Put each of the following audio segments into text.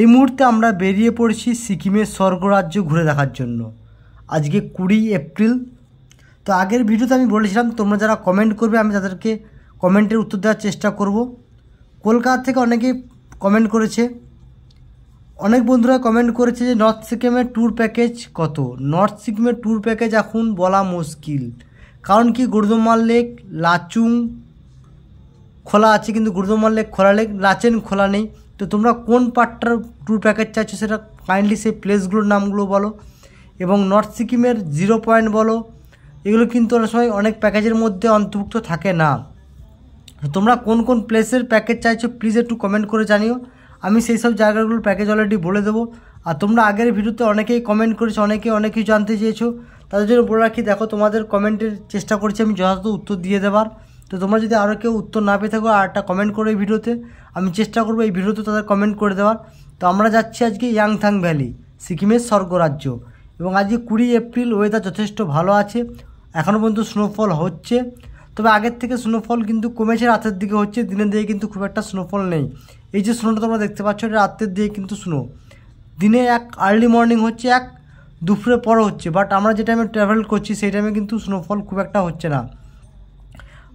এই মুহূর্তে আমরা বেরিয়ে পড়েছি সিকিমের স্বর্গরাজ্য ঘুরে দেখার জন্য আজকে কুড়ি এপ্রিল তো আগের ভিডিওতে আমি বলেছিলাম তোমরা যারা কমেন্ট করবে আমি তাদেরকে কমেন্টের উত্তর দেওয়ার চেষ্টা করব কলকাতা থেকে অনেকেই কমেন্ট করেছে অনেক বন্ধুরা কমেন্ট করেছে যে নর্থ সিকিমের ট্যুর প্যাকেজ কত নর্থ সিকিমের ট্যুর প্যাকেজ এখন বলা মুশকিল কারণ কি গুরুদমাল লেক লাচুং খোলা আছে কিন্তু গুরুদমাল লেক খোলা লেক লাচেন খোলা নেই তো তোমরা কোন পার্টটার ট্যুর প্যাকেজ চাইছো সেটা কাইন্ডলি সেই প্লেসগুলোর নামগুলো বলো এবং নর্থ সিকিমের জিরো পয়েন্ট বলো এগুলো কিন্তু অনেক সময় অনেক প্যাকেজের মধ্যে অন্তর্ভুক্ত থাকে না তোমরা কোন কোন প্লেসের প্যাকেজ চাইছো প্লিজ একটু কমেন্ট করে জানিও আমি সেই সব জায়গাগুলোর প্যাকেজ অলরেডি বলে দেবো আর তোমরা আগের ভিডিওতে অনেকেই কমেন্ট করেছো অনেকেই অনেক কিছু জানতে চেয়েছো তাদের জন্য বলে রাখি দেখো তোমাদের কমেন্টের চেষ্টা করছি আমি যথাযথ উত্তর দিয়ে দেবার তো তোমরা যদি আরও কেউ উত্তর না পেয়ে থাকো আর একটা কমেন্ট করো এই ভিডিওতে আমি চেষ্টা করবো এই ভিডিওতে তাদের কমেন্ট করে দেওয়ার তো আমরা যাচ্ছি আজকে ইয়াংথাং ভ্যালি সিকিমের স্বর্গরাজ্য এবং আজকে কুড়ি এপ্রিল ওয়েদার যথেষ্ট ভালো আছে এখনও পর্যন্ত স্নোফল হচ্ছে তবে আগের থেকে স্নোফল কিন্তু কমেছে রাতের দিকে হচ্ছে দিনের দিকে কিন্তু খুব একটা স্নোফল নেই এই যে স্নোটা তোমরা দেখতে পাচ্ছ এটা রাতের দিকে কিন্তু স্নো দিনে এক আর্লি মর্নিং হচ্ছে এক দুপুরে পর হচ্ছে বাট আমরা যে টাইমে ট্রাভেল করছি সেই টাইমে কিন্তু স্নোফল খুব একটা হচ্ছে না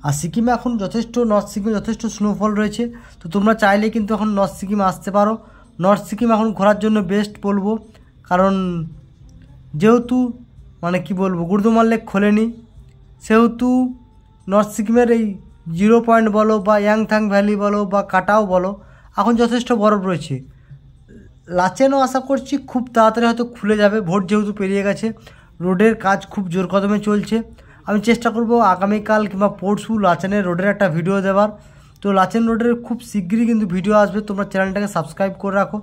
আর সিকিমে এখন যথেষ্ট নর্থ সিকিমে যথেষ্ট স্নোফল রয়েছে তো তোমরা চাইলে কিন্তু এখন নর্থ সিকিম আসতে পারো নর্থ সিকিম এখন ঘোরার জন্য বেস্ট বলবো কারণ যেহেতু মানে কি বলবো গুরুদমাল লেক খোলেনি সেহেতু নর্থ সিকিমের এই জিরো পয়েন্ট বলো বা ইয়াংথাং ভ্যালি বলো বা কাটাও বলো এখন যথেষ্ট বরফ রয়েছে লাচেনও আশা করছি খুব তাড়াতাড়ি হয়তো খুলে যাবে ভোট যেহেতু পেরিয়ে গেছে রোডের কাজ খুব জোর কদমে চলছে আমি চেষ্টা করব আগামীকাল কিংবা পরশু লাচেনের রোডের একটা ভিডিও দেওয়ার তো লাচেন রোডের খুব শীঘ্রই কিন্তু ভিডিও আসবে তোমরা চ্যানেলটাকে সাবস্ক্রাইব করে রাখো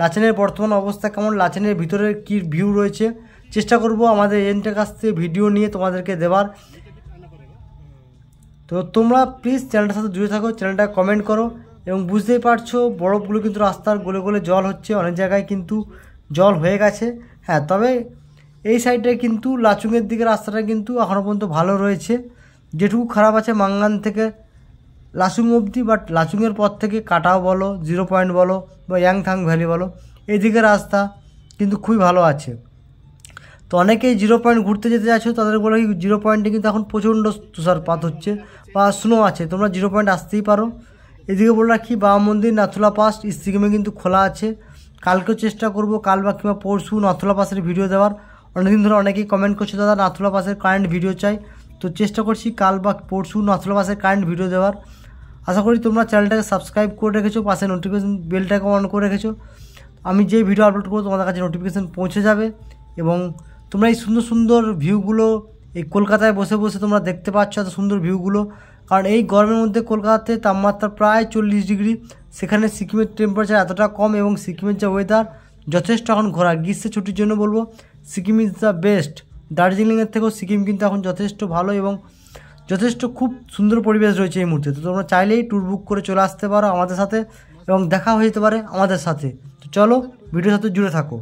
লাচেনের বর্তমান অবস্থা কেমন লাচেনের ভিতরে কি ভিউ রয়েছে চেষ্টা করব আমাদের এজেন্টের কাছ থেকে ভিডিও নিয়ে তোমাদেরকে দেওয়ার তো তোমরা প্লিজ চ্যানেলটার সাথে জুড়ে থাকো চ্যানেলটা কমেন্ট করো এবং বুঝতেই পারছো বরফগুলো কিন্তু রাস্তার গোলে গোলে জল হচ্ছে অনেক জায়গায় কিন্তু জল হয়ে গেছে হ্যাঁ তবে এই সাইডে কিন্তু লাচুংয়ের দিকে রাস্তাটা কিন্তু এখনও পর্যন্ত ভালো রয়েছে যেটুকু খারাপ আছে মাঙ্গান থেকে লাচুং অবধি বাট লাচুংয়ের পর থেকে কাটাও বলো জিরো পয়েন্ট বলো বা ইয়াংথাং ভ্যালি বলো এদিকে রাস্তা কিন্তু খুবই ভালো আছে তো অনেকেই জিরো পয়েন্ট ঘুরতে যেতে যাচ্ছ তাদের বলে জিরো পয়েন্টে কিন্তু এখন প্রচণ্ড তুষারপাত হচ্ছে বা স্নো আছে তোমরা জিরো পয়েন্ট আসতেই পারো এদিকে বলে রাখি বাবা মন্দির নাথুলা পাস সিকিমে কিন্তু খোলা আছে কালকেও চেষ্টা করব কাল বা কিংবা পরশু নথলা পাসের ভিডিও দেওয়ার অনেকদিন ধরে অনেকেই কমেন্ট করছে দাদা নাথুলা বাসের কারেন্ট ভিডিও চাই তো চেষ্টা করছি কাল বা পরশু নাথুলা বাসের কারেন্ট ভিডিও দেওয়ার আশা করি তোমরা চ্যানেলটাকে সাবস্ক্রাইব করে রেখেছো পাশে নোটিফিকেশান বেলটাকে অন করে রেখেছো আমি যে ভিডিও আপলোড করবো তোমাদের কাছে নোটিফিকেশান পৌঁছে যাবে এবং তোমরা এই সুন্দর সুন্দর ভিউগুলো এই কলকাতায় বসে বসে তোমরা দেখতে পাচ্ছ এত সুন্দর ভিউগুলো কারণ এই গরমের মধ্যে কলকাতাতে তাপমাত্রা প্রায় চল্লিশ ডিগ্রি সেখানে সিকিমের টেম্পারেচার এতটা কম এবং সিকিমের যে ওয়েদার যথেষ্ট এখন ঘোরা গ্রীষ্মের ছুটির জন্য বলবো সিকিম ইজ দ্য বেস্ট দার্জিলিংয়ের থেকেও সিকিম কিন্তু এখন যথেষ্ট ভালো এবং যথেষ্ট খুব সুন্দর পরিবেশ রয়েছে এই মুহূর্তে তো তোমরা চাইলেই ট্যুর বুক করে চলে আসতে পারো আমাদের সাথে এবং দেখা হয়ে যেতে পারে আমাদের সাথে তো চলো ভিডিওর সাথে জুড়ে থাকো